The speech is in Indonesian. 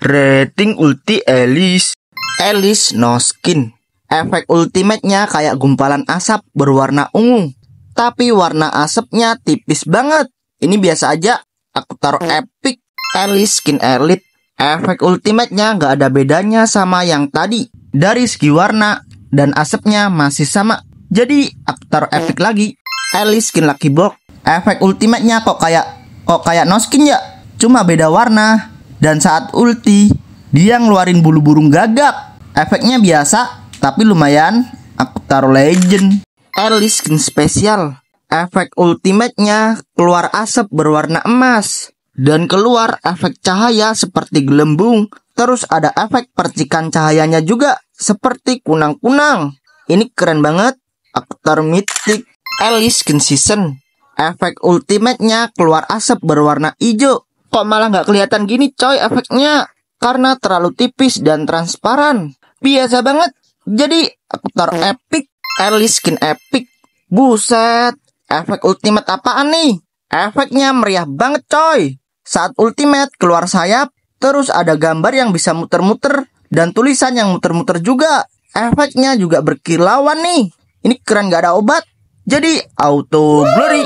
Rating ulti Elis. Elis no skin. Efek ultimate-nya kayak gumpalan asap berwarna ungu. Tapi warna asapnya tipis banget. Ini biasa aja. Aku taruh epic. Elis skin elite. Efek ultimate-nya nggak ada bedanya sama yang tadi. Dari segi warna dan asapnya masih sama. Jadi aku taruh epic lagi. Elis skin lucky block. Efek ultimate-nya kok kayak kok kayak no skin ya? Cuma beda warna. Dan saat ulti, dia ngeluarin bulu burung gagak. Efeknya biasa, tapi lumayan. Aku taruh legend. Early skin spesial. Efek ultimate-nya keluar asap berwarna emas. Dan keluar efek cahaya seperti gelembung. Terus ada efek percikan cahayanya juga seperti kunang-kunang. Ini keren banget. taruh mythic early Skin Season. Efek ultimate-nya keluar asap berwarna hijau Kok malah nggak kelihatan gini coy efeknya? Karena terlalu tipis dan transparan. Biasa banget. Jadi aktor epic, early skin epic. Buset, efek ultimate apaan nih? Efeknya meriah banget coy. Saat ultimate keluar sayap, terus ada gambar yang bisa muter-muter dan tulisan yang muter-muter juga. Efeknya juga berkilauan nih. Ini keren gak ada obat. Jadi auto blurry.